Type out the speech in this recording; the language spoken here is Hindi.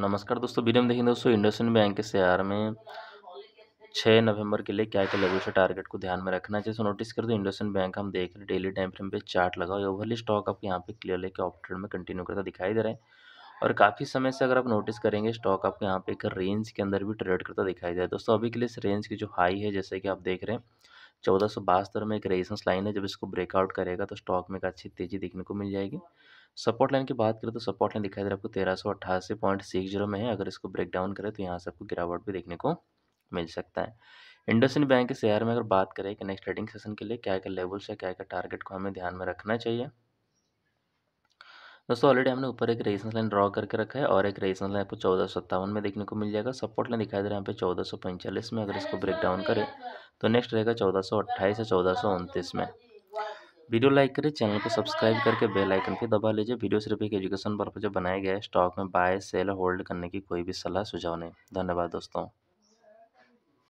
नमस्कार दोस्तों वीडियो में देखेंगे दोस्तों इंडोसिन बैंक के शेयर में छः नवंबर के लिए क्या क्या लगे उसे टारगेट को ध्यान में रखना जैसे नोटिस कर दो इंडोसिन बैंक हम देख रहे हैं डेली टाइम फ्रेम पे चार्ट लगा हुआ ओवरली स्टॉक आपको यहाँ पे क्लियर लेके ऑफ ट्रेड में कंटिन्यू करता दिखाई दे रहा है और काफ़ी समय से अगर आप नोटिस करेंगे स्टॉक आपको यहाँ पे एक रेंज के अंदर भी ट्रेड करता दिखाई दे रहा है दोस्तों अभी के लिए इस रेंज की जो हाई है जैसे कि आप देख रहे हैं चौदह सौ बहत्तर में एक रेजिस्टेंस लाइन है जब इसको ब्रेकआउट करेगा तो स्टॉक में एक अच्छी तेज़ी देखने को मिल जाएगी सपोर्ट लाइन की बात करें तो सपोर्ट लाइन दिखाई दे रहा है आपको तेरह सौ अट्ठासी पॉइंट सिक्स जीरो में है अगर इसको ब्रेक डाउन करें तो यहाँ से आपको गिरावट भी देखने को मिल सकता है इंडसिन बैंक के शेयर में अगर बात करें कि नेक्स्ट ट्रेडिंग सेशन के लिए क्या क्या लेवल्स है क्या क्या टारगेट को हमें ध्यान में रखना चाहिए दोस्तों ऑलरेडी हमने ऊपर एक रेजिस्टेंस लाइन ड्रॉ करके रखा है और एक रेजिस्टेंस लाइन आपको चौदह सौ सत्तावन में देखने को मिल जाएगा सपोर्ट लाइन दिखाई दे रहा है यहाँ पे चौदह सौ पैंतालीस में अगर इसको ब्रेक डाउन करें तो नेक्स्ट रहेगा चौदह सौ अट्ठाईस या चौदह सौ उनतीस में वीडियो लाइक करें चैनल को सब्सक्राइब करके बेल आइकन पर दबा लीजिए वीडियो सिर्फ एक एजुकेशन पर्पज बनाया गया है स्टॉक में बाय सेल होल्ड करने की कोई भी सलाह सुझाव नहीं धन्यवाद दोस्तों